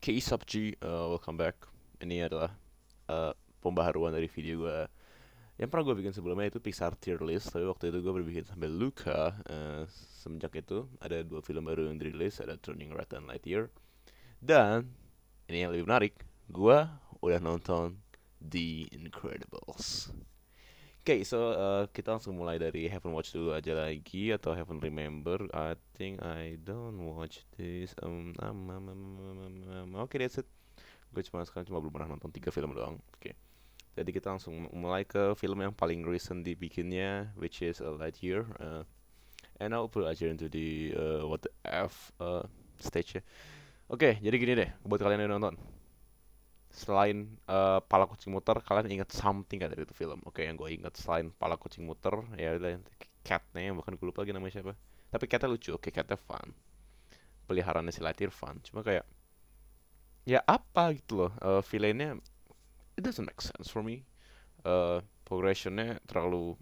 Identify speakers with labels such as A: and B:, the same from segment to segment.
A: Case Up G, uh, welcome back. Ini adalah uh, pembaharuan dari video gue yang pernah gue bikin sebelumnya itu Pixar tier list tapi waktu itu gue berbikin sampai Luca uh, semenjak itu ada dua film baru yang dirilis ada Turning Red dan Lightyear dan ini yang lebih menarik gue udah nonton The Incredibles okay, so uh, kita langsung mulai dari Heaven Watch dulu aja lagi atau Heaven Remember. I think I don't watch this. Um, um, um, um, um, um, um. Oke, um, um. okay, that's it. Gue cuma sekarang cuma belum pernah nonton tiga film doang. Oke. Okay. Jadi kita langsung mulai ke film yang paling recent dibikinnya, which is a year. Uh, and I'll put aja into the uh, what the F uh, stage. Oke, okay, jadi gini deh buat kalian yang nonton selain uh, pala kucing muter kalian ingat something gak dari itu film oke okay, yang gue ingat selain pala kucing muter ya udah catnya yang bahkan gue lupa lagi namanya siapa tapi catnya lucu oke okay, catnya fun peliharaannya si Latir fun cuma kayak ya apa gitu loh uh, villainnya it doesn't make sense for me uh, progressionnya terlalu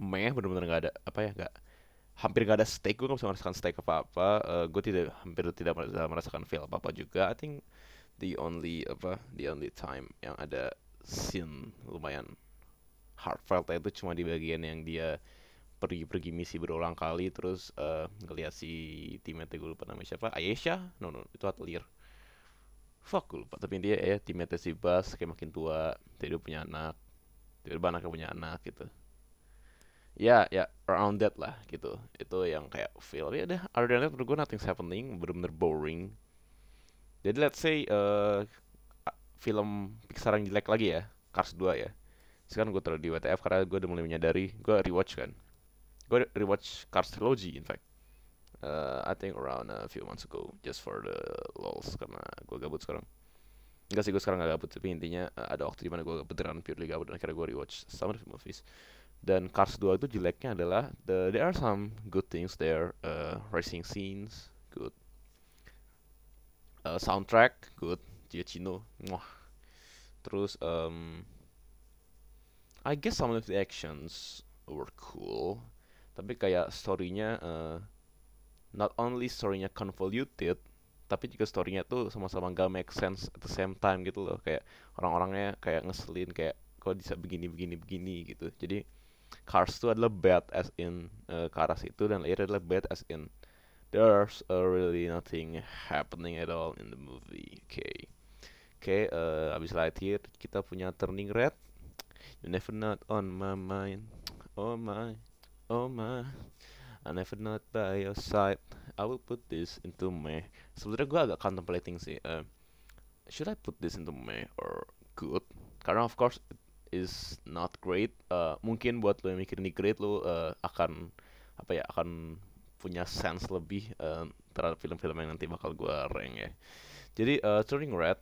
A: meh benar-benar nggak ada apa ya nggak hampir gak ada stake gue gak bisa merasakan stake apa apa uh, gue tidak hampir tidak merasakan feel apa apa juga I think the only apa the only time yang ada scene lumayan heartfelt itu cuma di bagian yang dia pergi-pergi misi berulang kali terus uh, eh, ngeliat si teammate gue lupa namanya siapa Ayesha no no itu Atelier fuck gue lupa tapi dia ya eh, teammate si Bas kayak makin tua tidur punya anak tidur anaknya punya anak gitu ya ya around that lah gitu itu yang kayak feel ya udah around that gue nothing's happening bener-bener boring jadi let's say uh, film Pixar yang jelek lagi ya, Cars 2 ya. Sekarang gue taruh di WTF karena gue udah mulai menyadari, gue rewatch kan. Gue rewatch Cars Trilogy in fact. Uh, I think around a few months ago, just for the lols karena gue gabut sekarang. Enggak sih gue sekarang gak gabut, tapi intinya uh, ada waktu dimana gue gabut beneran purely gabut dan akhirnya gue rewatch summer movies. Dan Cars 2 itu jeleknya adalah the, there are some good things there, uh, racing scenes, good uh, soundtrack good Giacchino wah terus um, I guess some of the actions were cool tapi kayak storynya uh, not only storynya convoluted tapi juga storynya tuh sama-sama gak make sense at the same time gitu loh kayak orang-orangnya kayak ngeselin kayak kok bisa begini begini begini gitu jadi Cars itu adalah bad as in uh, eh, Karas itu dan Lair adalah bad as in there's uh, really nothing happening at all in the movie. Oke, okay. oke. Okay, uh, abis here kita punya Turning Red. You never not on my mind, oh my, oh my. I never not by your side. I will put this into me. Sebenarnya gue agak contemplating sih. Uh, should I put this into me or good? Karena of course it is not great. Uh, mungkin buat lo yang mikir ini great lo uh, akan apa ya akan punya sense lebih uh, terhadap film-film yang nanti bakal gue rank ya. Jadi uh, Turning Red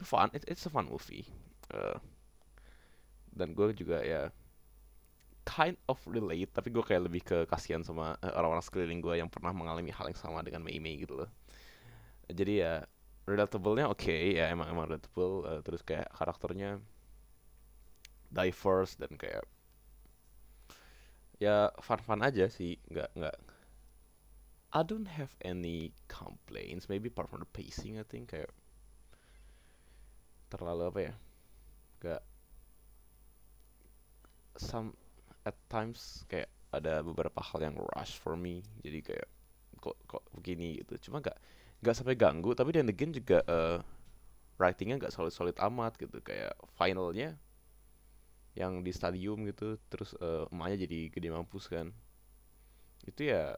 A: fun, it, it's a fun movie. Uh, dan gue juga ya kind of relate, tapi gue kayak lebih ke kasihan sama orang-orang sekeliling gue yang pernah mengalami hal yang sama dengan Mei Mei gitu loh. Jadi ya relatablenya oke okay, ya emang emang relatable uh, terus kayak karakternya diverse dan kayak ya fun fun aja sih nggak nggak I don't have any complaints, maybe apart from the pacing I think kayak terlalu apa ya? Gak some at times kayak ada beberapa hal yang rush for me. Jadi kayak kok kok begini gitu. Cuma gak gak sampai ganggu, tapi dan again juga uh, writingnya gak solid-solid amat gitu. Kayak finalnya yang di stadium gitu terus uh, emaknya jadi gede mampus kan itu ya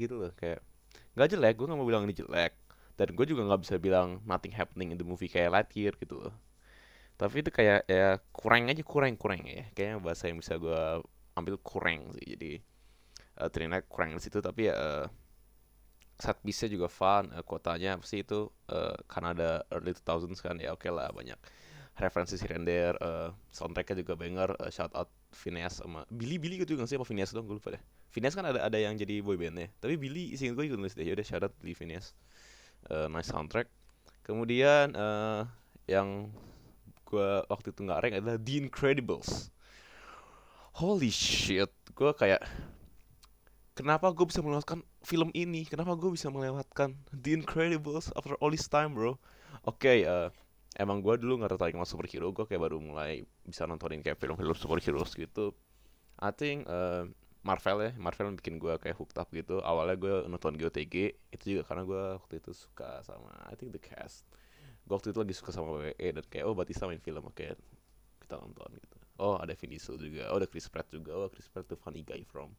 A: gitu loh kayak nggak jelek gue nggak mau bilang ini jelek dan gue juga nggak bisa bilang nothing happening in the movie kayak year gitu loh tapi itu kayak ya kurang aja kurang kurang ya kayaknya bahasa yang bisa gue ambil kurang sih jadi uh, eh, Trinidad kurang di situ tapi ya uh, saat bisa juga fun uh, eh, kotanya apa sih itu uh, Kanada early 2000s kan ya oke okay lah banyak referensi render render uh, soundtracknya juga banger uh, shout out Phineas sama Billy Billy gitu nggak sih apa Phineas dong gue lupa deh Phineas kan ada ada yang jadi boy bandnya tapi Billy sih gue juga nulis deh yaudah shout out Billy Phineas uh, nice soundtrack kemudian uh, yang gue waktu itu nggak rank adalah The Incredibles holy shit gue kayak kenapa gue bisa melewatkan film ini kenapa gue bisa melewatkan The Incredibles after all this time bro oke okay, uh, eh, emang gue dulu nggak tertarik sama superhero gue kayak baru mulai bisa nontonin kayak film-film superhero gitu I think uh, Marvel ya Marvel yang bikin gue kayak hooked up gitu awalnya gue nonton GOTG itu juga karena gue waktu itu suka sama I think the cast gue waktu itu lagi suka sama WWE dan kayak oh Batista main film oke kita nonton gitu oh ada Vin Diesel juga oh ada Chris Pratt juga oh Chris Pratt tuh funny guy from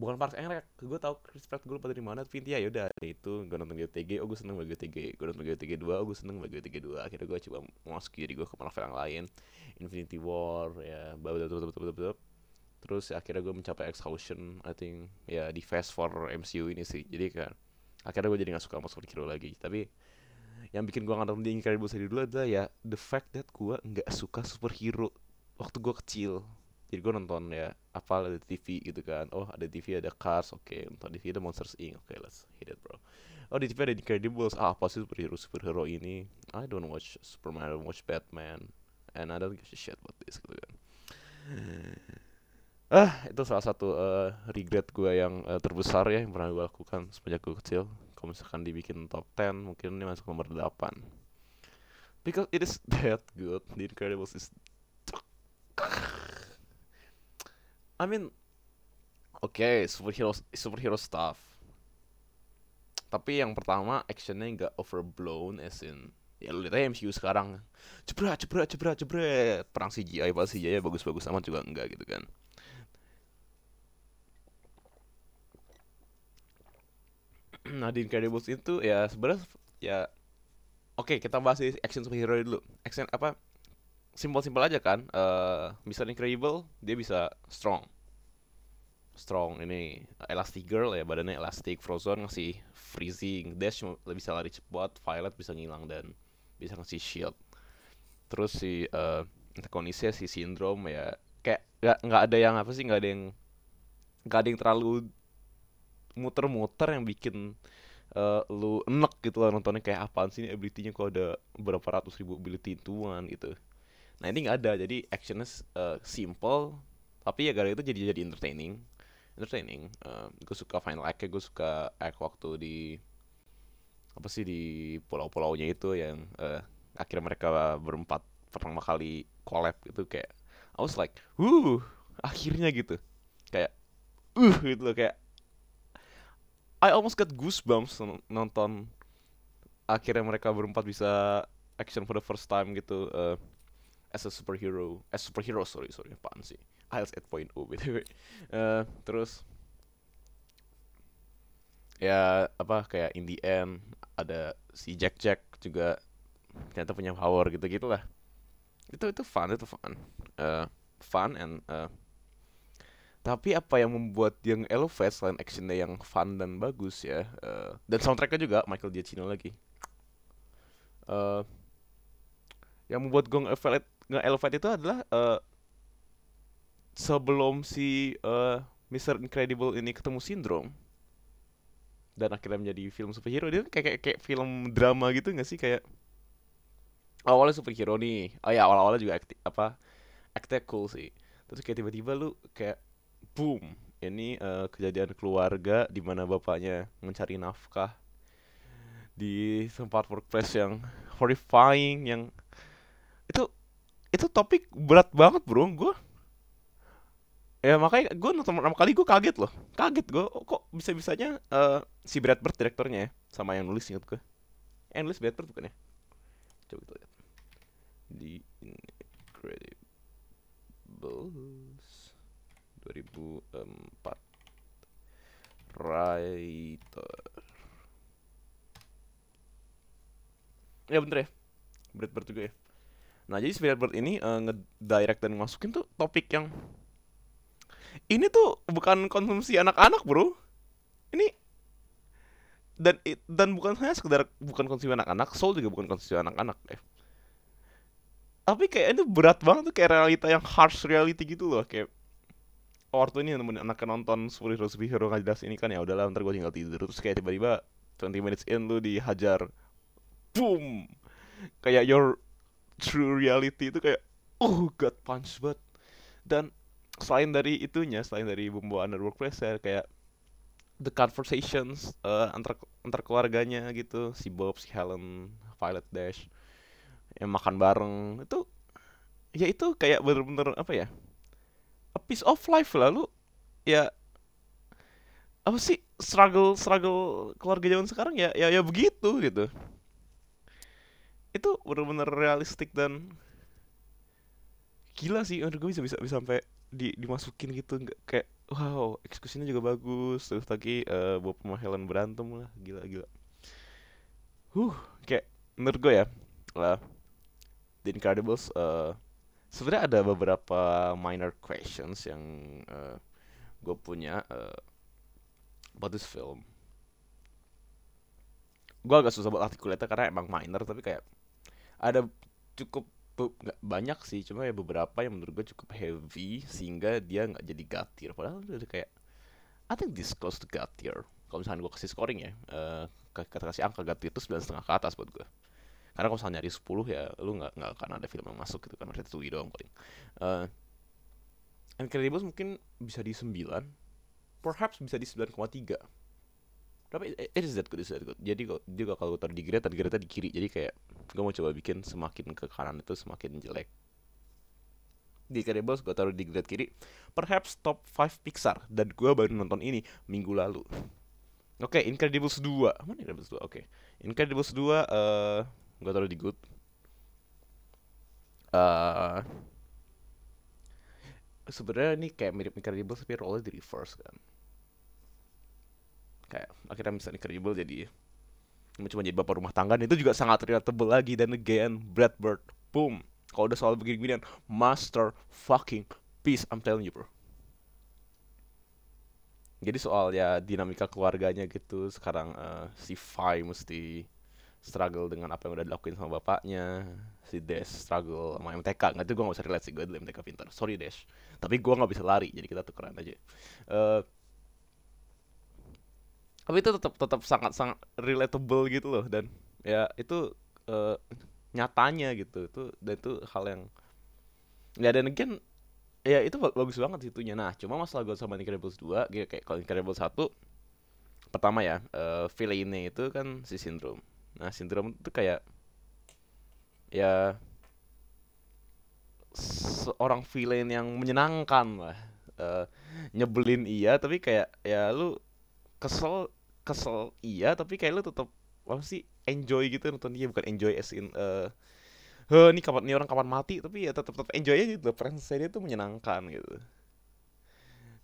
A: bukan Parks and Rec gue tau Chris Pratt gue lupa dari mana tapi intinya yaudah dari itu gue nonton GOTG oh gue seneng banget GOTG gue nonton GOTG 2 oh gue seneng banget GOTG 2 akhirnya gue coba masuk diri gue ke Marvel yang lain Infinity War ya bla bla bla bla bla terus akhirnya gue mencapai exhaustion I think ya di fast for MCU ini sih jadi kan akhirnya gue jadi gak suka masuk Hero lagi tapi yang bikin gue nonton di Incredibles Series dulu adalah ya the fact that gue nggak suka superhero waktu gue kecil jadi gue nonton ya apa ada TV gitu kan oh ada TV ada Cars oke okay. nonton TV ada Monsters Inc oke okay, let's hit it bro oh di TV ada Incredibles ah apa sih superhero superhero ini I don't watch Superman I don't watch Batman and I don't give a shit about this gitu kan ah itu salah satu uh, regret gue yang uh, terbesar ya yang pernah gue lakukan sejak gue kecil kalau misalkan dibikin top 10 mungkin ini masuk nomor 8 because it is that good The Incredibles is I mean, okay, superhero superhero stuff. Tapi yang pertama actionnya nggak overblown, as in ya lu lihat aja MCU sekarang jebret jebret jebret jebret perang CGI pas CGI bagus-bagus amat juga enggak gitu kan nah di Incredibles itu ya sebenarnya ya oke okay, kita bahas di action superhero dulu action apa simpel-simpel aja kan uh, eh, Mr. Incredible dia bisa strong strong ini elastic girl ya badannya elastic, frozen ngasih freezing dash bisa lari cepat violet bisa ngilang dan bisa ngasih shield terus si uh, si syndrome ya kayak nggak nggak ada yang apa sih nggak ada yang nggak ada yang terlalu muter-muter yang bikin uh, lu enek gitu loh nontonnya kayak apaan sih ini ability-nya kok ada berapa ratus ribu ability tuan gitu Nah ini nggak ada, jadi actionnya uh, simple, tapi ya gara itu jadi jadi entertaining, entertaining. Uh, eh, gue suka final act gue suka act waktu di apa sih di pulau-pulaunya itu yang uh, akhirnya mereka berempat pertama kali collab gitu kayak I was like, uh, akhirnya gitu, kayak uh gitu loh kayak I almost got goosebumps nonton akhirnya mereka berempat bisa action for the first time gitu. Uh, as a superhero as superhero sorry sorry apaan sih IELTS 8.0 btw uh, terus ya apa kayak in the end ada si Jack Jack juga ternyata punya power gitu gitulah itu itu fun itu fun uh, fun and uh, tapi apa yang membuat yang elevate selain actionnya yang fun dan bagus ya uh, dan soundtracknya juga Michael Giacchino lagi uh, yang membuat Gong Elevate nggak elevate itu adalah uh, sebelum si uh, eh, Mr. Incredible ini ketemu sindrom dan akhirnya menjadi film superhero dia kayak kayak, kayak film drama gitu nggak sih kayak awalnya superhero nih oh ya awal-awalnya juga akti, apa acte cool sih terus kayak tiba-tiba lu kayak boom ini uh, kejadian keluarga di mana bapaknya mencari nafkah di tempat workplace yang horrifying yang itu topik berat banget bro gue ya makanya gue nonton pertama kali gue kaget loh kaget gue kok bisa bisanya uh, eh, si Brad Bird direkturnya ya sama yang nulis ingat gue endless nulis Brad Bird bukan ya coba kita lihat di Incredibles 2004 writer ya bener ya Brad Bird juga ya Nah, jadi Spirit Bird ini uh, ngedirect dan masukin tuh topik yang ini tuh bukan konsumsi anak-anak, Bro. Ini dan dan bukan hanya sekedar bukan konsumsi anak-anak, Soul juga bukan konsumsi anak-anak, eh. Tapi kayak ini berat banget tuh kayak realita yang harsh reality gitu loh, kayak Oh, waktu ini temen anak nonton Spirit lebih Hero nggak jelas ini kan ya udahlah ntar gue tinggal tidur terus kayak tiba-tiba 20 minutes in lu dihajar boom kayak your true reality itu kayak oh god punch but dan selain dari itunya selain dari pembawaan dari work pressure kayak the conversations uh, antar antar keluarganya gitu si Bob si Helen Violet Dash yang makan bareng itu ya itu kayak bener-bener apa ya a piece of life lalu ya apa sih struggle struggle keluarga zaman sekarang ya ya ya begitu gitu itu benar-benar realistik dan gila sih menurut gue bisa bisa bisa sampai di dimasukin gitu nggak kayak wow eksekusinya juga bagus terus lagi uh, eh, buat pemahelan berantem lah gila gila huh kayak menurut gue ya lah The Incredibles uh, sebenarnya ada beberapa minor questions yang uh, eh, gue punya uh, about this film gue agak susah buat artikulator karena emang minor tapi kayak ada cukup nggak banyak sih cuma ya beberapa yang menurut gue cukup heavy sehingga dia nggak jadi gatir padahal udah kayak I think this close to gatir kalau misalnya gue kasih scoring ya uh, kata kasih angka gatir itu sembilan setengah ke atas buat gue karena kalau misalnya nyari sepuluh ya lu nggak nggak akan ada film yang masuk gitu kan Ratatouille doang paling uh, Incredibles mungkin bisa di sembilan, perhaps bisa di sembilan koma tiga tapi it is that good, is that good. Jadi dia kalau gue taruh di grid, tadi di kiri. Jadi kayak gue mau coba bikin semakin ke kanan itu semakin jelek. Di Incredibles gue taruh di grid kiri. Perhaps top 5 Pixar dan gue baru nonton ini minggu lalu. Oke, okay, Incredibles 2. Mana Incredibles 2? Oke. Okay. Incredibles 2 uh, gue taruh di good. Uh, sebenarnya ini kayak mirip Incredibles tapi role di reverse kan kayak akhirnya misalnya Incredible jadi cuma jadi bapak rumah tangga dan itu juga sangat relatable lagi dan again Brad Bird boom kalau udah soal begini-beginian master fucking peace I'm telling you bro jadi soal ya dinamika keluarganya gitu sekarang uh, si Fai mesti struggle dengan apa yang udah dilakuin sama bapaknya si Dash struggle sama MTK nggak tuh gue gak usah relate sih gue dulu MTK pintar sorry Dash tapi gue nggak bisa lari jadi kita tukeran aja uh, tapi itu tetap tetap sangat sangat relatable gitu loh dan ya itu uh, nyatanya gitu itu dan itu hal yang ya dan again ya itu bagus banget situnya nah cuma masalah gue sama Incredibles 2 ya kayak kalau Incredibles 1 pertama ya uh, villainnya itu kan si sindrom nah sindrom itu kayak ya seorang villain yang menyenangkan lah uh, nyebelin iya tapi kayak ya lu kesel kesel iya tapi kayak lu tetap apa sih enjoy gitu nonton dia bukan enjoy as in uh, Heh, nih kapan nih orang kapan mati tapi ya tetap tetap enjoy aja gitu friends dia tuh menyenangkan gitu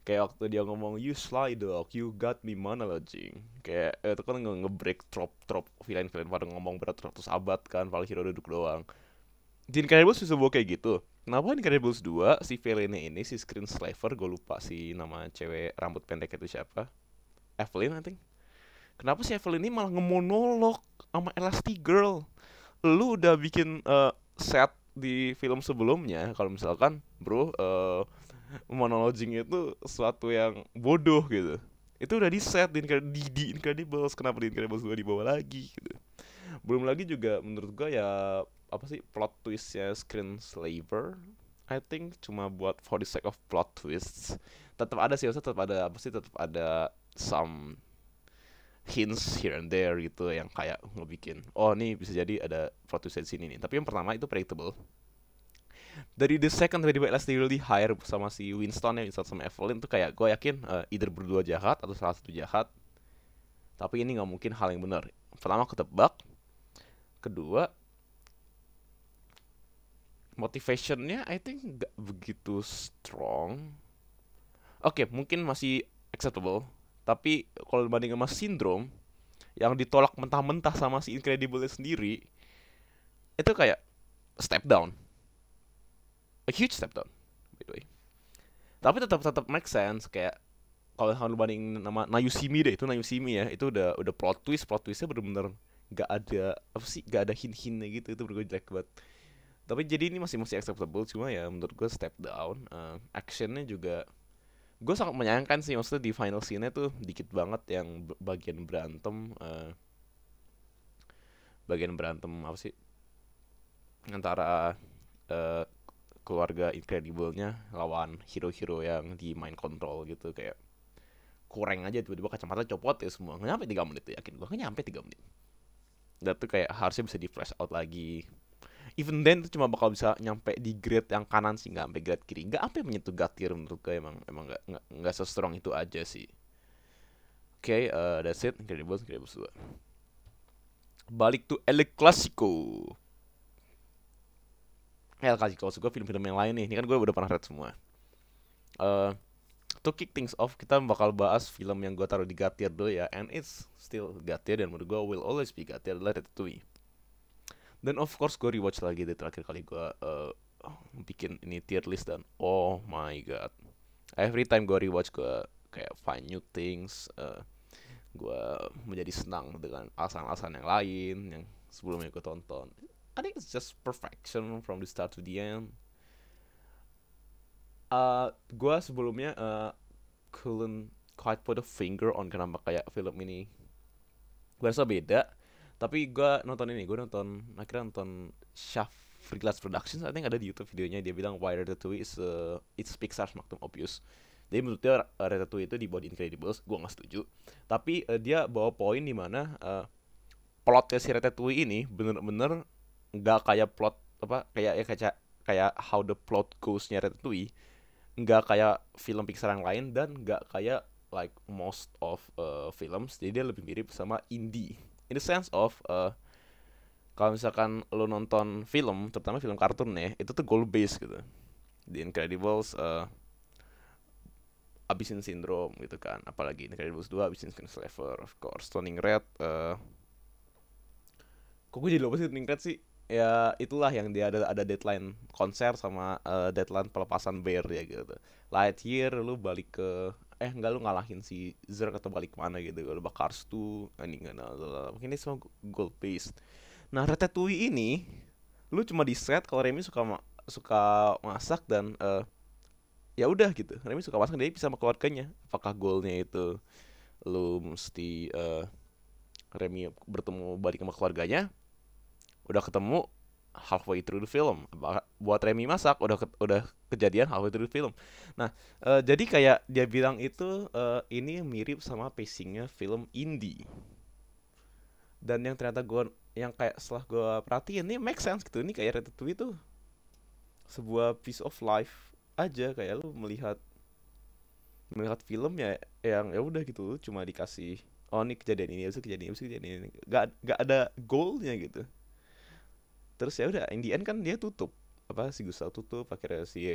A: kayak waktu dia ngomong you slide dog you got me managing kayak eh, itu kan nge, nge break trop trop villain villain pada ngomong berat ratus abad kan paling hero duduk doang di Incredibles bisa kayak gitu Kenapa Incredibles 2 si villainnya ini si Screen Slaver gue lupa si nama cewek rambut pendek itu siapa Evelyn I think kenapa si Evelyn ini malah ngemonolog sama Elastigirl lu udah bikin uh, set di film sebelumnya kalau misalkan bro uh, monologing itu sesuatu yang bodoh gitu itu udah di set di, di, di Incredibles kenapa di Incredibles gue dibawa lagi gitu belum lagi juga menurut gue ya apa sih plot twistnya Screen Slaver I think cuma buat for the sake of plot twists tetap ada sih tetap ada apa sih tetap ada some hints here and there gitu yang kayak ngebikin oh nih bisa jadi ada plot twist di sini nih tapi yang pertama itu predictable dari the second tadi by Last Really Hire sama si Winston ya Winston sama Evelyn tuh kayak gue yakin uh, either berdua jahat atau salah satu jahat tapi ini nggak mungkin hal yang benar pertama ketebak kedua motivationnya I think nggak begitu strong oke okay, mungkin masih acceptable tapi kalau dibanding sama Sindrom yang ditolak mentah-mentah sama si Incredible sendiri, itu kayak step down. A huge step down, by the way. Tapi tetap tetap make sense kayak kalau lu dibanding nama nayusimi deh, itu nayusimi ya, itu udah udah plot twist, plot twistnya bener-bener gak ada apa sih, gak ada hint-hintnya gitu, itu bergo jelek banget tapi jadi ini masih masih acceptable cuma ya menurut gue step down uh, actionnya juga gue sangat menyayangkan sih maksudnya di final scene-nya tuh dikit banget yang bagian berantem uh, bagian berantem apa sih antara uh, keluarga incredible-nya lawan hero-hero yang di mind control gitu kayak kurang aja tiba-tiba kacamata copot ya semua nggak nyampe tiga menit tuh yakin gue nggak nyampe tiga menit dan tuh kayak harusnya bisa di flash out lagi even then itu cuma bakal bisa nyampe di grade yang kanan sih nggak sampai grade kiri nggak sampai menyentuh gatir menurut gue emang emang nggak nggak so strong itu aja sih oke okay, uh, eh, that's it Incredibles Incredibles dua balik tuh El Clasico El Clasico gue film-film yang lain nih ini kan gue udah pernah lihat semua uh, to kick things off kita bakal bahas film yang gue taruh di gatir dulu ya and it's still gatir dan menurut gue will always be gatir adalah Ratatouille dan of course gue rewatch lagi dari terakhir kali gue uh, bikin ini tier list dan oh my god every time gue rewatch gue kayak find new things uh, eh, gue menjadi senang dengan alasan-alasan yang lain yang sebelumnya gue tonton I think it's just perfection from the start to the end uh, eh, gue sebelumnya uh, couldn't quite put a finger on kenapa kayak film ini gue rasa beda tapi gue nonton ini gue nonton akhirnya nonton Shaf Freelance Productions I think ada di YouTube videonya dia bilang why Ratatouille is uh, it's Pixar's magnum obvious, jadi menurut dia uh, Ratatouille itu di Incredibles gue nggak setuju tapi uh, dia bawa poin di mana uh, plotnya si Ratatouille ini bener-bener nggak kayak plot apa kayak ya kayak kayak how the plot goes-nya Ratatouille nggak kayak film Pixar yang lain dan nggak kayak like most of uh, films jadi dia lebih mirip sama indie in the sense of uh, kalau misalkan lo nonton film terutama film kartun nih, ya, itu tuh goal based gitu The Incredibles uh, abisin Syndrome gitu kan apalagi Incredibles dua, 2 skin Slaver of course Turning Red uh, kok gue jadi lupa sih Turning Red sih ya itulah yang dia ada ada deadline konser sama uh, deadline pelepasan bear ya gitu. Lightyear lu balik ke eh enggak lu ngalahin si zer atau balik mana gitu lu bakar stu anjing mungkin ini semua gold paste nah ratatouille ini lu cuma di set kalau Remy suka ma suka masak dan uh, ya udah gitu Remy suka masak dia bisa sama keluarganya apakah goalnya itu lu mesti uh, Remy bertemu balik sama keluarganya udah ketemu halfway through the film. Buat Remy masak udah ke, udah kejadian halfway through the film. Nah, e, jadi kayak dia bilang itu e, ini mirip sama pacingnya film indie. Dan yang ternyata gue yang kayak setelah gue perhatiin ini make sense gitu. Ini kayak retweet tuh sebuah piece of life aja kayak lu melihat melihat film ya yang ya udah gitu cuma dikasih oh ini kejadian ini itu kejadian ini kejadian ini gak, gak ada goalnya gitu terus ya udah in the end kan dia tutup apa si Gustav tutup akhirnya si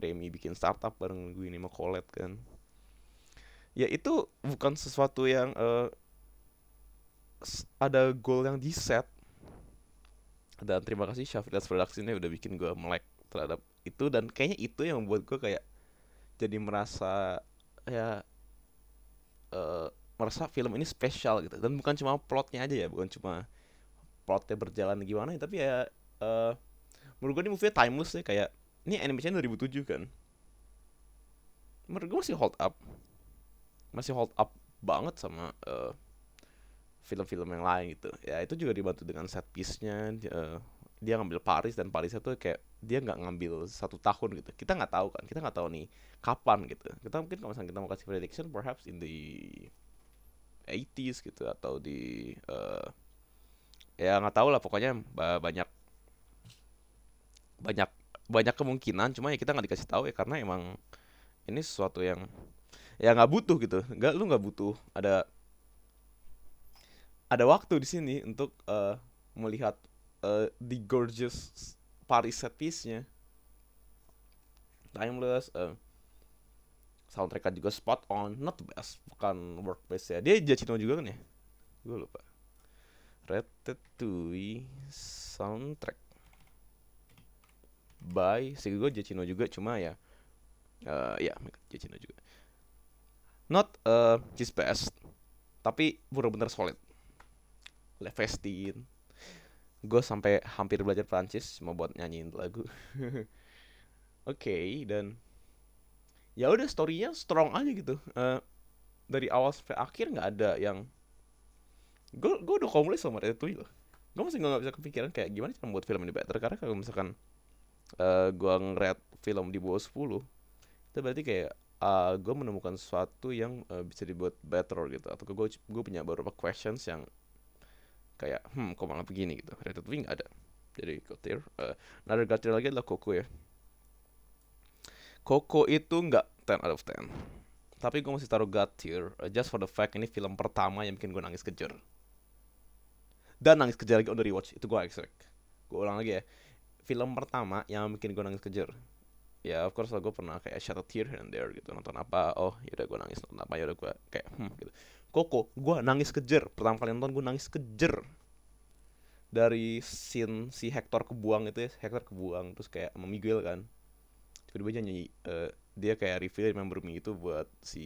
A: Remy bikin startup bareng gue ini mau Colette kan ya itu bukan sesuatu yang uh, ada goal yang di set dan terima kasih dan ini udah bikin gue melek terhadap itu dan kayaknya itu yang membuat gue kayak jadi merasa ya uh, merasa film ini spesial gitu dan bukan cuma plotnya aja ya bukan cuma plotnya berjalan gimana ya tapi ya uh, menurut gue ini movie timeless sih kayak ini animation 2007 kan menurut gue masih hold up masih hold up banget sama film eh, film-film yang lain gitu ya itu juga dibantu dengan set piece-nya uh, dia ngambil Paris dan Parisnya tuh kayak dia nggak ngambil satu tahun gitu kita nggak tahu kan kita nggak tahu nih kapan gitu kita mungkin kalau misalnya kita mau kasih prediction perhaps in the 80s gitu atau di uh, ya nggak tahu lah pokoknya banyak banyak banyak kemungkinan cuma ya kita nggak dikasih tahu ya karena emang ini sesuatu yang ya nggak butuh gitu nggak lu nggak butuh ada ada waktu di sini untuk uh, melihat uh, the gorgeous Paris set piece-nya timeless uh, eh, soundtrack juga spot on not the best bukan work best ya dia Giacchino juga kan ya gue lupa Ratatouille soundtrack by gue Jacino juga cuma ya uh, ya Jacino juga not uh, his best tapi bener-bener solid Levestin gue sampai hampir belajar Prancis mau buat nyanyiin lagu oke okay, dan ya udah storynya strong aja gitu uh, dari awal sampai akhir nggak ada yang gue gue udah komplain sama Ratatouille loh gue masih nggak bisa kepikiran kayak gimana cara membuat film ini better karena kalau misalkan uh, eh, gue ngeliat film di bawah sepuluh, itu berarti kayak uh, eh, gue menemukan sesuatu yang uh, bisa dibuat better gitu atau gue gue punya beberapa questions yang kayak hmm kok malah begini gitu Ratatouille nggak ada jadi gotir. uh, another Gautier lagi adalah koko ya Koko itu nggak 10 out of 10 tapi gue masih taruh gatir uh, just for the fact ini film pertama yang bikin gue nangis kejer dan nangis kejar lagi on the rewatch itu gue ekstrak gue ulang lagi ya film pertama yang bikin gue nangis kejar ya of course lah gue pernah kayak shed a tear here and there gitu nonton apa oh yaudah gue nangis nonton apa yaudah gue kayak hmm gitu Koko gue nangis kejer pertama kali nonton gue nangis kejer dari scene si Hector kebuang itu ya Hector kebuang terus kayak sama Miguel kan tiba-tiba dia nyanyi uh, dia kayak reveal member me itu buat si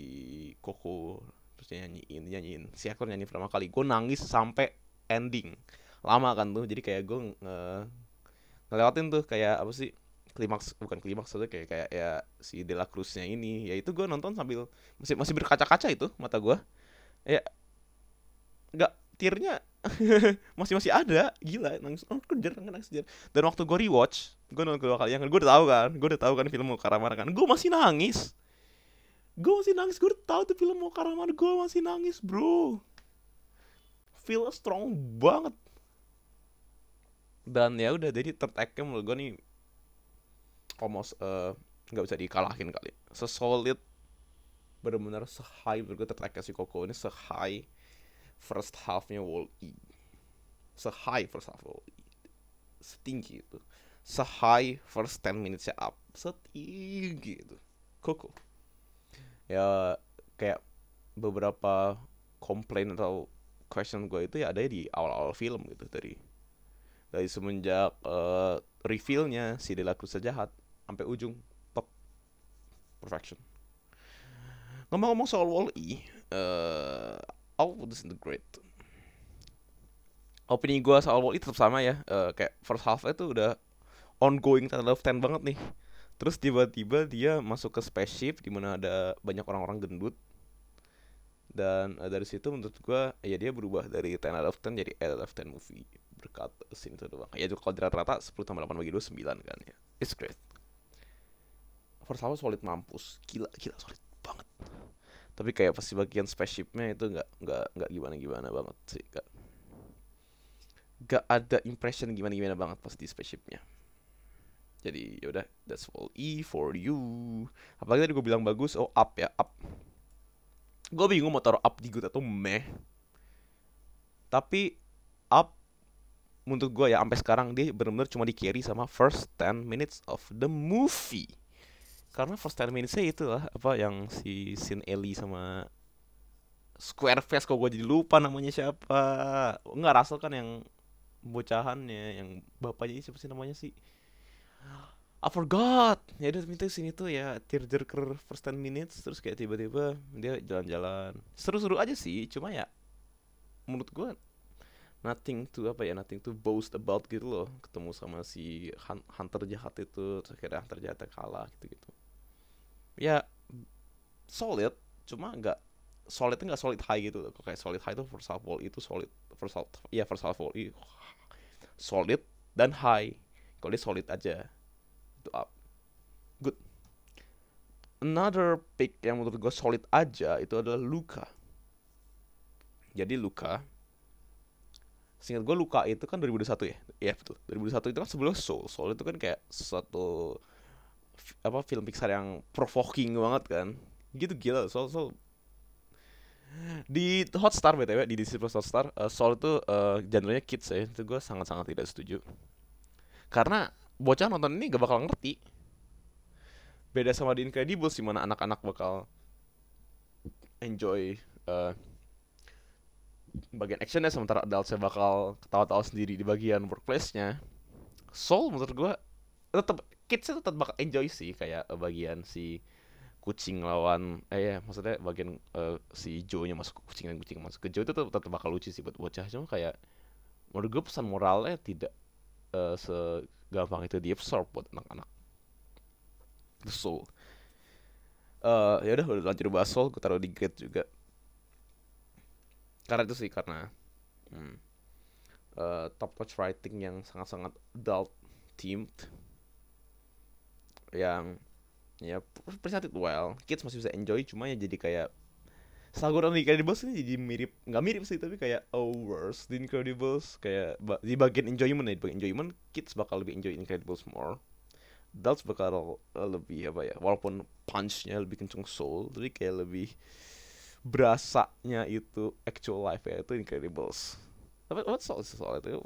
A: Koko terus dia nyanyiin dia nyanyiin si Hector nyanyi pertama kali gue nangis sampai ending lama kan tuh jadi kayak gue nge ngelewatin tuh kayak apa sih klimaks bukan klimaks tuh kayak kayak ya si Dela Cruznya ini ya itu gue nonton sambil masih masih berkaca-kaca itu mata gue ya nggak tirnya masih masih ada gila nangis oh kejar nangis kejar dan waktu gue rewatch gue nonton kedua kali yang kan, gue udah tahu kan gue udah tahu kan film mau karamar kan gue masih nangis gue masih nangis gue udah tahu tuh film mau karamar gue masih nangis bro feel strong banget dan ya udah jadi tertekem menurut gue nih almost eh, nggak uh, bisa dikalahin kali sesolid benar-benar se-high menurut gue tertekem si Koko ini se first halfnya Wall E se first half Wall E setinggi itu se first ten minutes ya up setinggi itu Koko ya kayak beberapa komplain atau question gue itu ya ada di awal-awal film gitu dari dari semenjak uh, revealnya si Dela Cruz jahat sampai ujung top perfection. Ngomong-ngomong soal Wall-E, uh, eh, All this in the Great. Opini gue soal Wall-E tetap sama ya, uh, kayak first half itu udah ongoing tanda love ten banget nih. Terus tiba-tiba dia masuk ke spaceship di mana ada banyak orang-orang gendut dan uh, dari situ menurut gue ya dia berubah dari 10 out of 10 jadi 8 out of 10 movie berkat scene itu doang ya kalau rata-rata 10 tambah 8 bagi 2 9 kan ya it's great First Hour solid mampus gila gila solid banget tapi kayak pasti bagian spaceshipnya itu nggak nggak nggak gimana gimana banget sih gak, gak ada impression gimana gimana banget pas di spaceshipnya jadi yaudah that's all E for you apalagi tadi gue bilang bagus oh up ya up gue bingung mau taruh up di good atau meh tapi up menurut gue ya sampai sekarang dia benar-benar cuma di carry sama first 10 minutes of the movie karena first 10 minutesnya itu lah apa yang si Sin Ellie sama square face kok gue jadi lupa namanya siapa nggak rasul kan yang bocahannya yang bapaknya siapa sih namanya sih I forgot ya udah minta sini tuh ya jerker first 10 minutes terus kayak tiba-tiba dia jalan-jalan seru-seru aja sih cuma ya menurut gue nothing to apa ya nothing to boast about gitu loh ketemu sama si hunter jahat itu terus hunter jahat kalah gitu gitu ya solid cuma nggak solidnya nggak solid high gitu loh kayak solid high tuh first of all itu solid first of ya first of all solid dan high kalau dia solid aja itu up good another pick yang menurut gue solid aja itu adalah Luka jadi Luka singkat gue Luka itu kan 2021 ya iya betul 2021 itu kan sebelum Soul Soul itu kan kayak satu apa film Pixar yang provoking banget kan gitu gila Soul Soul di Hotstar btw di Disney Plus Hotstar uh, Soul itu uh, genre-nya kids ya itu gue sangat sangat tidak setuju karena bocah nonton ini gak bakal ngerti beda sama di Incredibles di mana anak-anak bakal enjoy uh, bagian actionnya sementara saya bakal ketawa-tawa sendiri di bagian workplace-nya Soul menurut gue tetap kidsnya tetap bakal enjoy sih kayak uh, bagian si kucing lawan eh ya maksudnya bagian uh, si Joe nya masuk kucing dan kucing masuk ke Joe itu tetap, tetap bakal lucu sih buat bocah cuma kayak menurut gue pesan moralnya tidak Eh, segampang itu diabsorb buat anak-anak the soul uh, eh, ya udah udah lanjut bahas soul gue taruh di grade juga karena itu sih karena hmm, uh, top notch writing yang sangat-sangat adult themed yang ya presented well kids masih bisa enjoy cuma ya jadi kayak Saguran di Incredibles ini jadi mirip nggak mirip sih tapi kayak oh worse di Incredibles kayak di bagian enjoyment ya di bagian enjoyment kids bakal lebih enjoy Incredibles more adults bakal eh, lebih apa ya walaupun punchnya lebih kenceng soul tapi kayak lebih berasanya itu actual life ya itu Incredibles tapi what soal soal itu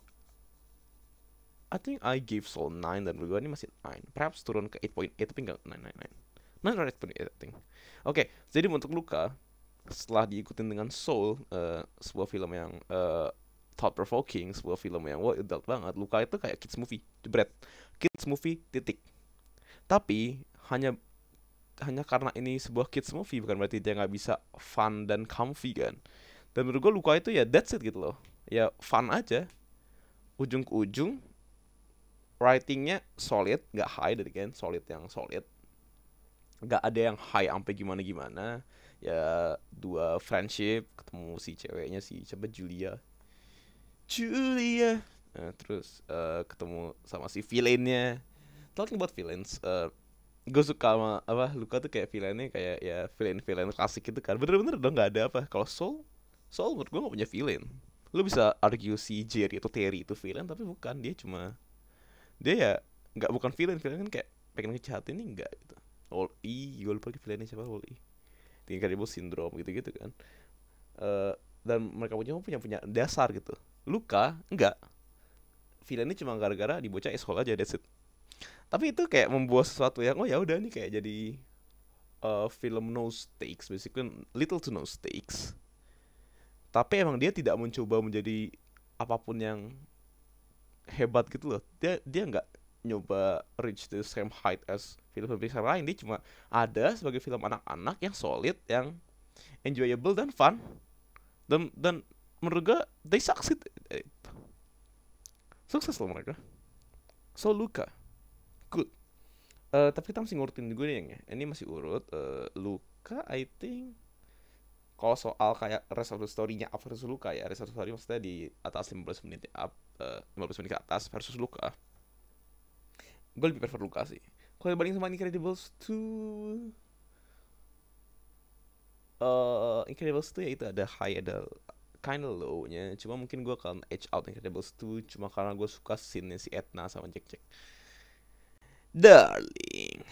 A: I think I give Soul nine dan gue ini masih nine, Perhaps turun ke eight 8.8 tapi nggak nine nine nine nine point eight I think Oke, okay, jadi untuk Luka setelah diikutin dengan Soul uh, sebuah film yang uh, thought provoking sebuah film yang wah adult banget luka itu kayak kids movie jebret kids movie titik tapi hanya hanya karena ini sebuah kids movie bukan berarti dia nggak bisa fun dan comfy kan dan menurut gua luka itu ya that's it gitu loh ya fun aja ujung ke ujung writingnya solid nggak high dari kan solid yang solid nggak ada yang high sampai gimana gimana ya dua friendship ketemu si ceweknya si siapa Julia Julia nah, terus uh, ketemu sama si villainnya talking about villains uh, eh, gue suka sama apa luka tuh kayak villainnya kayak ya villain villain klasik gitu kan bener-bener dong nggak ada apa kalau soul soul menurut gue gak punya villain lu bisa argue si Jerry atau Terry itu villain tapi bukan dia cuma dia ya nggak bukan villain villain kan kayak pengen ngejahatin ini enggak gitu Wall E gue lupa villainnya siapa Wall E incredible syndrome gitu-gitu kan uh, dan mereka punya punya punya dasar gitu luka enggak ini cuma gara-gara dibocah eskol aja that's it tapi itu kayak membuat sesuatu yang oh ya udah nih kayak jadi uh, film no stakes basically little to no stakes tapi emang dia tidak mencoba menjadi apapun yang hebat gitu loh dia dia nggak nyoba reach the same height as film-film Pixar lain dia cuma ada sebagai film anak-anak yang solid yang enjoyable dan fun dan dan menurut gue they succeed sukses loh mereka so Luca good Uh, tapi kita masih ngurutin juga nih yang ya. Ini masih urut uh, Luka I think kalau soal kayak rest of the story-nya versus Luca ya, rest of the story maksudnya di atas 15 menit up uh, eh, 15 menit ke atas versus Luca gue lebih prefer Luka sih kalau dibanding sama Incredibles 2 uh, eh, Incredibles 2 ya itu ada high ada kinda low-nya cuma mungkin gue akan edge out Incredibles 2 cuma karena gue suka scene-nya si Edna sama Jack Jack darling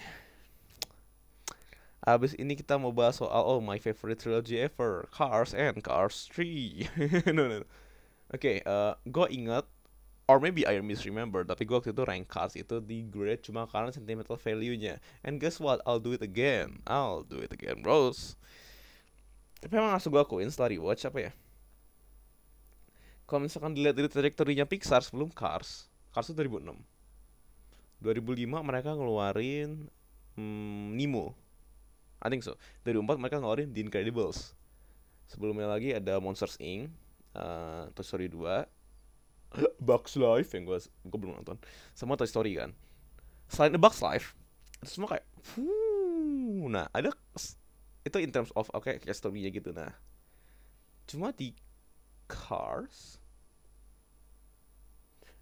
A: Abis ini kita mau bahas soal oh my favorite trilogy ever, Cars and Cars 3. no, no, no. Oke, okay, uh, eh, gue ingat or maybe I misremember tapi gue waktu itu rank cards itu di grade cuma karena sentimental value-nya and guess what I'll do it again I'll do it again bros tapi emang langsung gue akuin setelah rewatch apa ya kalau misalkan dilihat dari trajektorinya Pixar sebelum Cars Cars itu 2006 2005 mereka ngeluarin hmm, Nemo I think so 2004 mereka ngeluarin The Incredibles sebelumnya lagi ada Monsters Inc uh, Toy Story 2 Box Life yang gue gue belum nonton semua Toy Story kan selain The Box Life itu semua kayak Fuh. nah ada itu in terms of oke okay, story-nya gitu nah cuma di Cars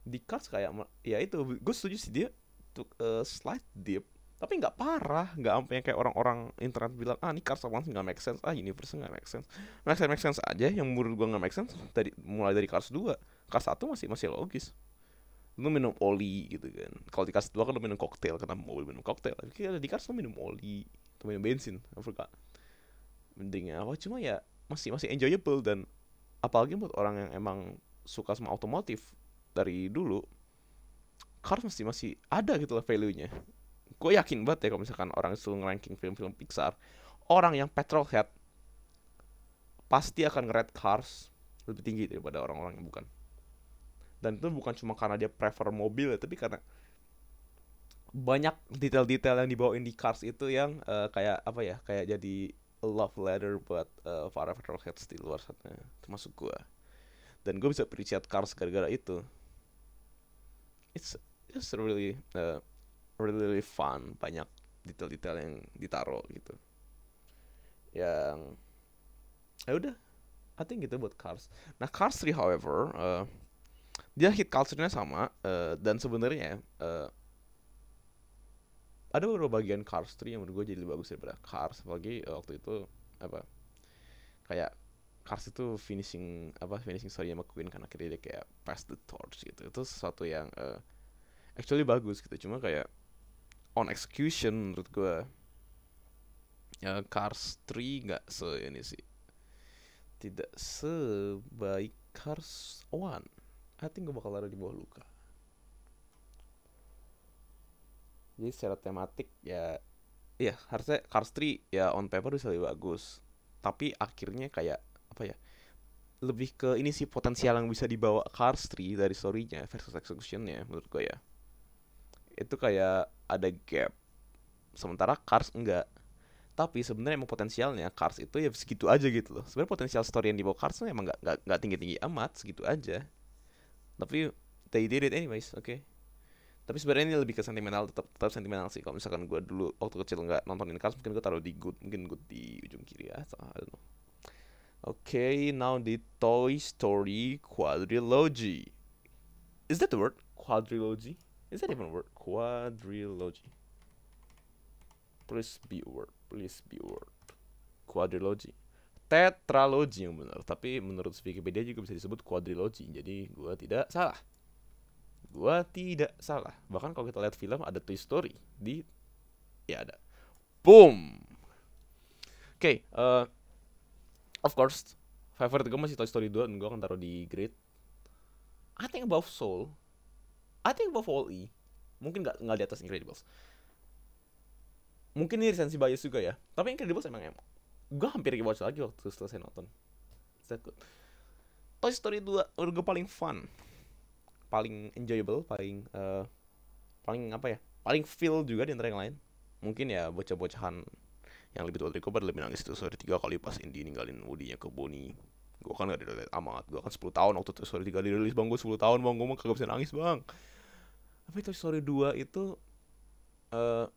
A: di Cars kayak ya itu gue setuju sih dia tuh eh, a slight deep tapi nggak parah nggak sampai yang kayak orang-orang internet bilang ah ini Cars sama nggak make sense ah ini Universe nggak make sense make sense make sense aja yang menurut gue nggak make sense dari mulai dari Cars 2 kelas satu masih masih logis lu minum oli gitu kan kalau di kelas 2 kan lu minum koktail karena mau minum koktail tapi di kelas lu minum oli atau minum bensin I forgot mendingnya apa cuma ya masih masih enjoyable dan apalagi buat orang yang emang suka sama otomotif dari dulu cars masih masih ada gitu lah value-nya gue yakin banget ya kalau misalkan orang itu ngeranking film-film Pixar orang yang petrolhead pasti akan ngered cars lebih tinggi daripada orang-orang yang bukan dan itu bukan cuma karena dia prefer mobil ya, tapi karena banyak detail-detail yang dibawain di Cars itu yang uh, kayak apa ya kayak jadi love letter buat uh, para petrolheads di luar sana termasuk gue dan gue bisa appreciate Cars gara-gara itu it's it's really uh, eh, really, really fun banyak detail-detail yang ditaruh gitu yang ya udah I think gitu buat Cars nah Cars 3 however uh, dia hit culture-nya sama uh, dan sebenarnya uh, ada beberapa bagian Cars 3 yang menurut gue jadi lebih bagus daripada Cars apalagi uh, waktu itu apa kayak Cars itu finishing apa finishing story sama Queen karena akhirnya dia kayak pass the torch gitu itu sesuatu yang uh, actually bagus gitu cuma kayak on execution menurut gue ya Cars 3 nggak se ini sih tidak sebaik Cars one hati gue bakal ada di bawah Luka. Jadi secara tematik ya Iya harusnya Cars 3 ya on paper bisa lebih bagus Tapi akhirnya kayak Apa ya Lebih ke ini sih potensial yang bisa dibawa Cars 3 dari storynya versus executionnya menurut gue ya Itu kayak ada gap Sementara Cars enggak tapi sebenarnya emang potensialnya Cars itu ya segitu aja gitu loh. Sebenarnya potensial story yang dibawa Cars emang nggak nggak tinggi tinggi amat segitu aja tapi they did it anyways oke okay? tapi sebenarnya ini lebih ke sentimental tetap tetap sentimental sih kalau misalkan gue dulu waktu kecil nggak nontonin Cars mungkin gue taruh di good mungkin good di ujung kiri ya so, I don't know oke okay, now the Toy Story quadrilogy is that the word quadrilogy is that even a word quadrilogy please be a word please be a word quadrilogy yang benar. Tapi menurut Wikipedia juga bisa disebut quadrilogy. Jadi gue tidak salah. Gue tidak salah. Bahkan kalau kita lihat film ada Toy Story di ya ada. Boom. Oke, okay, uh, eh, of course favorite gue masih Toy Story 2 dan gue akan taruh di grid I think above Soul. I think above all E. Mungkin nggak nggak di atas Incredibles. Mungkin ini resensi bias juga ya. Tapi Incredibles emang emang gue hampir rewatch lagi waktu selesai nonton takut Toy Story 2 menurut gue paling fun paling enjoyable paling uh, paling apa ya paling feel juga di antara yang lain mungkin ya bocah-bocahan yang lebih tua dari gue lebih nangis itu Story tiga kali pas Indi ninggalin Woody-nya ke Bonnie gue kan gak dilihat amat gue kan 10 tahun waktu Toy Story 3 dirilis bang gue 10 tahun bang gue mah kagak bisa nangis bang tapi Toy Story 2 itu uh,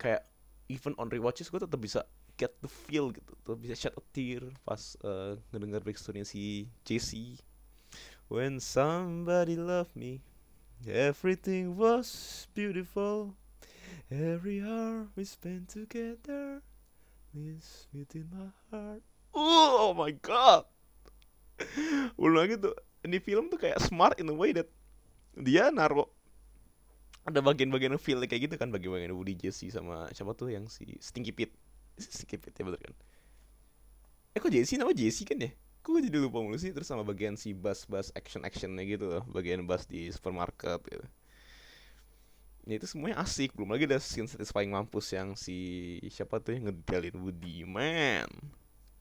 A: kayak even on rewatches gue tetap bisa get the feel gitu tuh bisa shed a tear pas uh, ngedenger backstorynya si JC when somebody loved me everything was beautiful every hour we spent together is within my heart oh, oh my god ulang gitu ini film tuh kayak smart in a way that dia naruh ada bagian-bagian feel kayak gitu kan bagian-bagian Woody Jesse sama siapa tuh yang si Stinky Pete skip it ya bener kan eh kok Jesse nama Jesse kan ya kok gue jadi lupa mulu sih terus sama bagian si bus bus action actionnya gitu loh bagian bus di supermarket gitu ya itu semuanya asik belum lagi ada skin satisfying mampus yang si siapa tuh yang ngedalin Woody man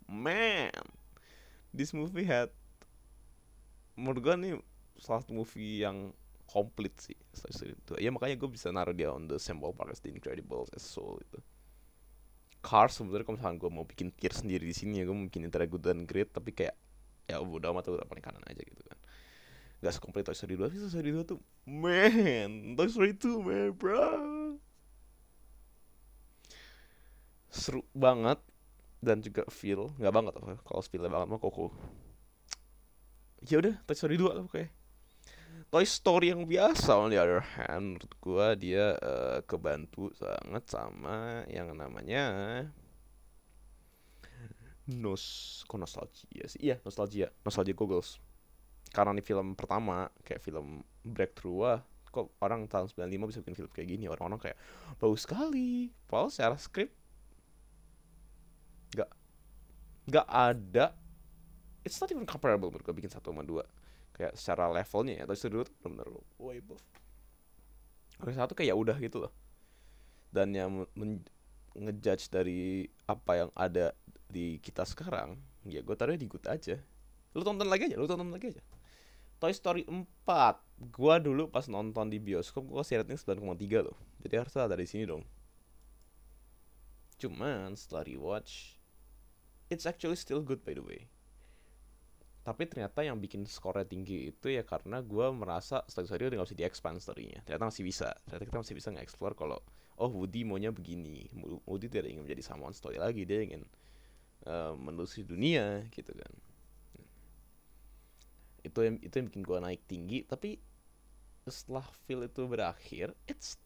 A: man this movie had menurut gue nih salah satu movie yang komplit sih itu ya makanya gue bisa naruh dia on the same ballpark as The Incredibles as Soul gitu Cars sebenarnya kalau misalkan gue mau bikin tier sendiri di sini ya gue mungkin antara good dan great tapi kayak ya udah amat udah paling kanan aja gitu kan nggak sekomplit Toy Story 2 tapi Toy Story 2 tuh man Toy Story 2 man bro seru banget dan juga feel nggak banget kalau feelnya banget mah koko ya udah Toy Story 2 lah pokoknya Toy Story yang biasa on the other hand menurut gue dia uh, kebantu sangat sama yang namanya nos kok nostalgia sih iya nostalgia nostalgia goggles karena ini film pertama kayak film breakthrough wah kok orang tahun 95 bisa bikin film kayak gini orang-orang kayak bagus sekali Paul secara skrip gak, gak ada it's not even comparable menurut gue bikin satu sama dua ya secara levelnya ya tapi dulu tuh benar-benar way above Oke satu kayak ya udah gitu loh dan yang men- ngejudge dari apa yang ada di kita sekarang ya gue taruhnya di good aja lu tonton lagi aja lu tonton lagi aja Toy Story 4 gua dulu pas nonton di bioskop gua kasih rating 9,3 loh Jadi harus ada di sini dong Cuman setelah rewatch It's actually still good by the way tapi ternyata yang bikin skornya tinggi itu ya karena gue merasa story story udah gak bisa di-expand story-nya ternyata masih bisa ternyata kita masih bisa nge-explore kalau oh Woody maunya begini Woody tidak ingin menjadi someone story lagi dia ingin uh, eh, menelusuri dunia gitu kan itu yang itu yang bikin gue naik tinggi tapi setelah feel itu berakhir it's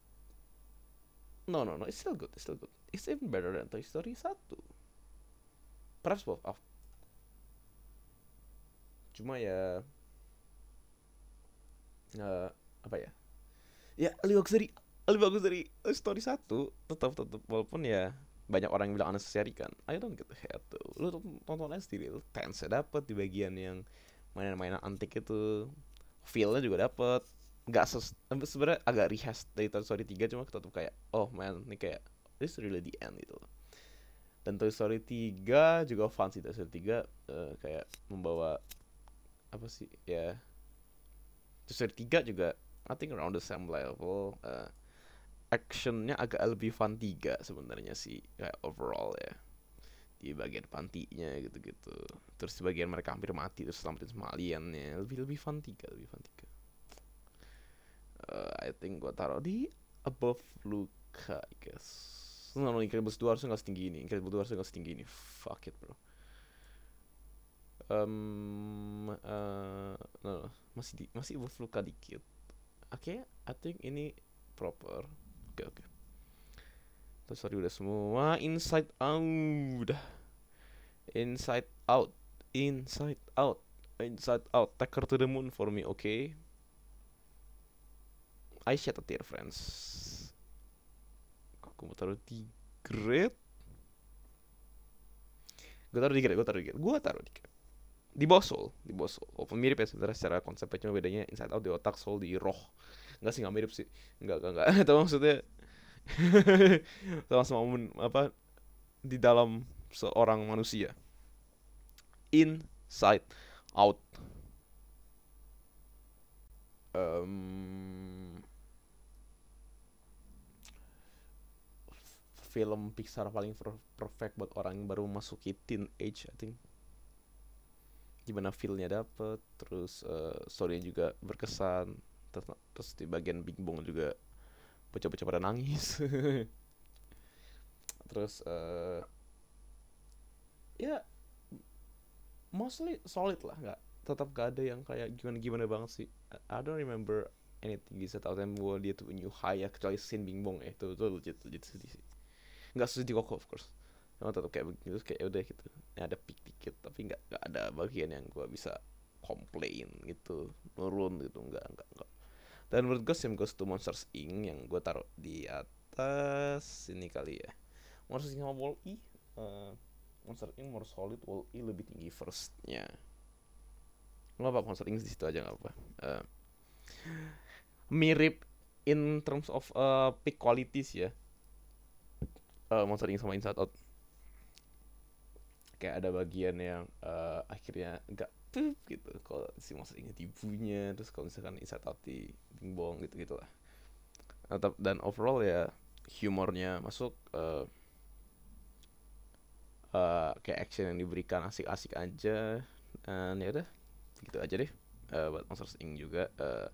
A: no no no it's still good it's still good it's even better than Toy Story satu perhaps both of cuma ya uh, apa ya ya lebih lebih bagus dari, bagus dari story satu tetap tetap walaupun ya banyak orang yang bilang unnecessary kan I don't get the head tuh lu tonton aja sendiri lu tense dapet di bagian yang mainan-mainan antik itu feelnya juga dapet nggak ses eh, sebenarnya agak rehash dari Toy Story 3 cuma tetap kayak oh man ini kayak this really the end gitu dan Toy Story 3 juga fans sih Toy Story 3 uh, eh, kayak membawa apa sih ya yeah. terus seri tiga juga I think around the same level uh, actionnya agak lebih fun tiga sebenarnya sih kayak overall ya di bagian pantinya gitu-gitu terus di bagian mereka hampir mati terus selamatin sama aliennya lebih lebih fun tiga lebih fun tiga uh, I think gua taruh di above Luka I guess no nah, no Incredibles 2 harusnya gak setinggi ini Incredibles 2 harusnya gak setinggi ini fuck it bro um, uh, eh, no, no, masih di, masih luka dikit oke okay, I think ini proper oke okay, oke okay. sorry udah semua inside out inside out inside out inside out take her to the moon for me okay I shed a tear friends aku mau taruh di grid gue taruh di grid gue taruh di grid gue taruh di grid di bawah soul di bawah soul walaupun mirip ya sebenarnya secara konsepnya cuma bedanya inside out di otak soul di roh nggak sih nggak mirip sih nggak nggak nggak tapi maksudnya sama-sama apa di dalam seorang manusia inside out um, film Pixar paling perfect buat orang yang baru masuki teen age I think gimana feelnya dapet terus uh, storynya juga berkesan terus, terus di bagian Big juga bocah-bocah pada nangis terus uh, ya mostly solid lah nggak tetap gak ada yang kayak gimana gimana banget sih I don't remember anything di set saya gue dia tuh new high ya kecuali scene Bing Bong ya itu tuh legit legit sedih sih nggak sedih kok of course oh tetap kayak begitu terus kayak ya udah gitu ya, ada peak dikit tapi nggak nggak ada bagian yang gue bisa komplain gitu nurun gitu nggak nggak nggak dan menurut gue sim Goes to Monsters Inc yang gue taruh di atas ini kali ya Monsters Inc sama Wall E uh, Monster Inc more solid Wall E lebih tinggi firstnya nggak apa Monster Inc di situ aja nggak apa uh, eh, mirip in terms of uh, peak qualities ya uh, Monster Inc sama Inside Out kayak ada bagian yang uh, akhirnya enggak tuh gitu kalau si monster ingat ibunya terus kalau misalkan Isa Tati bingbong gitu gitulah tetap nah, dan overall ya humornya masuk uh, uh, kayak action yang diberikan asik-asik aja dan ya udah gitu aja deh uh, buat Monster Inc juga uh,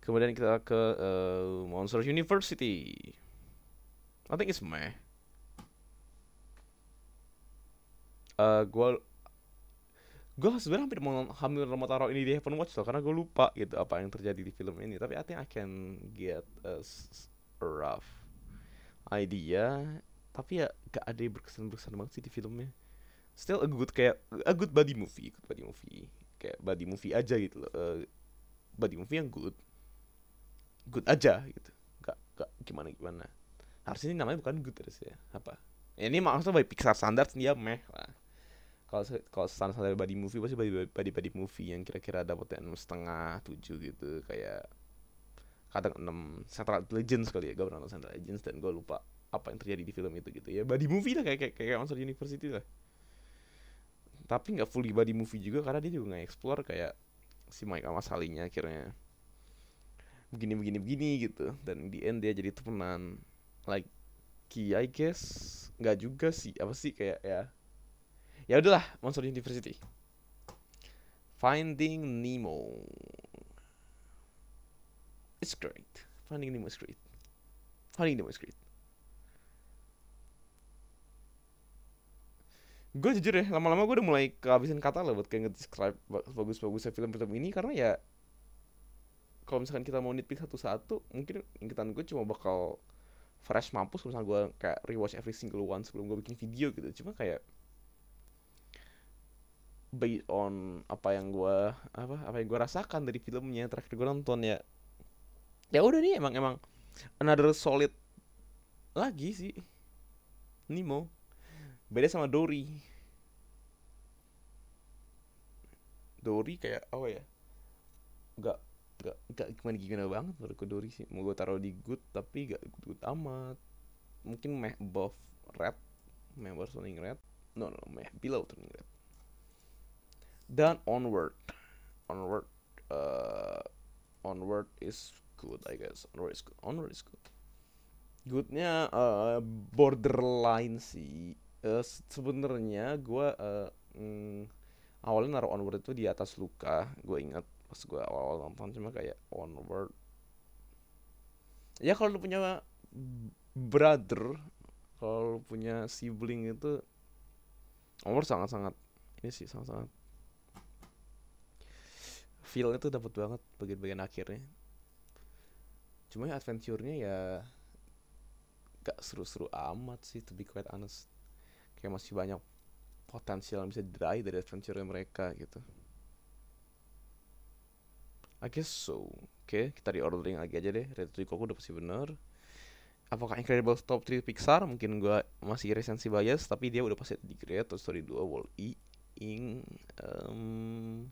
A: kemudian kita ke uh, Monsters University I think it's meh gue eh, gue sebenarnya hampir mau hamil mau taruh ini di Heaven Watch loh karena gue lupa gitu apa yang terjadi di film ini tapi I think I can get a rough idea tapi ya gak ada yang berkesan berkesan banget sih di filmnya still a good kayak a good body movie good body movie kayak body movie aja gitu loh uh, eh, body movie yang good good aja gitu gak gak gimana gimana harusnya ini namanya bukan good terus ya apa ini maksudnya by Pixar standar dia ya, meh lah kalau kalau standar standar body movie pasti body body, body movie yang kira-kira dapatnya enam setengah tujuh gitu kayak kadang enam Central Legends kali ya gue pernah nonton Central Legends dan gue lupa apa yang terjadi di film itu gitu ya body movie lah kayak kayak, kayak Monster University lah tapi nggak fully body movie juga karena dia juga nggak explore kayak si Mike sama Salinya akhirnya begini begini begini gitu dan di end dia jadi temenan like Ki I guess nggak juga sih apa sih kayak ya ya udahlah Monster University Finding Nemo it's great Finding Nemo is great Finding Nemo is great gue jujur ya lama-lama gue udah mulai kehabisan kata lah buat kayak nge-describe bagus-bagusnya film-film ini karena ya kalau misalkan kita mau nitpick satu-satu mungkin ingetan gue cuma bakal fresh mampus kalau misalkan gue kayak rewatch every single one sebelum gue bikin video gitu cuma kayak based on apa yang gue apa apa yang gue rasakan dari filmnya terakhir gue nonton ya ya udah nih emang emang another solid lagi sih Nemo beda sama Dory Dory kayak apa oh ya nggak nggak nggak gimana gimana banget menurut ke Dory sih mau gue taruh di good tapi nggak good, good amat mungkin meh above red meh above turning red no no meh below turning red dan onward onward uh, onward is good I guess onward is good onward is good goodnya uh, borderline sih uh, sebenarnya gue uh, mm, awalnya naruh onward itu di atas luka gue ingat pas gue awal-awal nonton cuma kayak onward ya kalau lu punya brother kalau lu punya sibling itu onward sangat-sangat ini sih sangat-sangat feelnya tuh dapet banget bagian-bagian akhirnya cuma ya adventure-nya ya gak seru-seru amat sih to be quite honest kayak masih banyak potensial yang bisa diraih dari adventure mereka gitu I guess so Oke okay, kita reordering lagi aja deh Red koko udah pasti bener Apakah Incredible Top 3 Pixar Mungkin gue masih resensi bias Tapi dia udah pasti di grade Toy Story 2 Wall-E Ing um,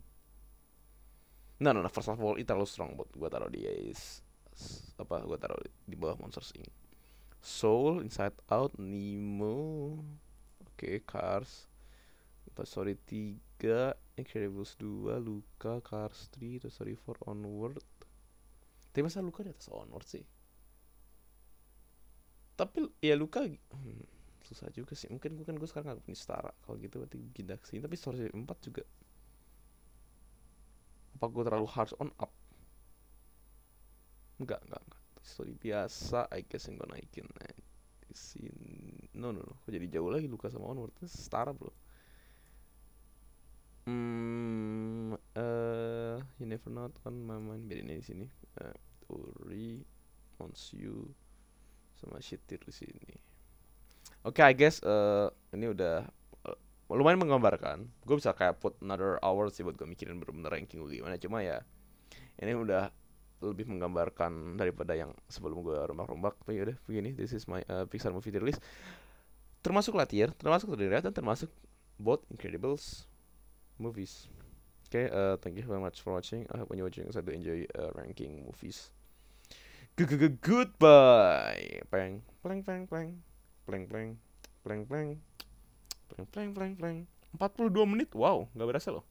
A: Nah, nah, first of all itu terlalu strong buat gue taruh dia is apa gue taruh di bawah Monsters Inc. Soul, Inside Out, Nemo, oke okay, Cars, Toy sorry, tiga, Incredibles dua, Luka, Cars 3, Toy Story 4, Onward. Tapi masa Luka di atas Onward sih? Tapi ya Luka, hmm, susah juga sih. Mungkin gue kan gue sekarang gak punya setara. Kalau gitu berarti gidak sih. Tapi Story empat juga apa gue terlalu harsh on up enggak enggak enggak story biasa I guess yang gue naikin eh, di sini no no no kok jadi jauh lagi luka sama onward setara bro hmm uh, you never not on my mind bedanya di sini uh, eh, Uri you sama Shitir di sini oke okay, I guess uh, ini udah lumayan menggambarkan gue bisa kayak put another hour sih buat gue mikirin bener-bener ranking gue gimana cuma ya ini udah lebih menggambarkan daripada yang sebelum gue rombak-rombak tapi ya udah begini this is my uh, Pixar movie tier release termasuk latier termasuk terlihat dan termasuk both Incredibles movies oke okay, uh, thank you very much for watching I hope you watching saya enjoy uh, ranking movies good good goodbye Pleng, pleng, pleng, pleng, pleng, pleng, pleng. Pleng, pleng, pleng, pleng. 42 menit, wow, nggak berasa loh.